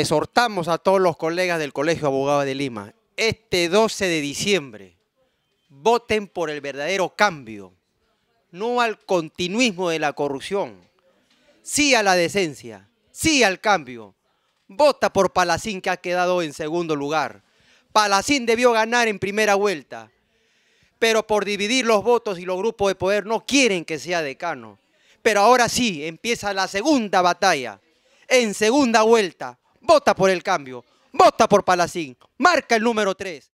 exhortamos a todos los colegas del Colegio Abogado de Lima, este 12 de diciembre, voten por el verdadero cambio, no al continuismo de la corrupción, sí a la decencia, sí al cambio. Vota por Palacín que ha quedado en segundo lugar. Palacín debió ganar en primera vuelta, pero por dividir los votos y los grupos de poder no quieren que sea decano. Pero ahora sí, empieza la segunda batalla, en segunda vuelta, vota por el cambio, vota por Palacín, marca el número 3.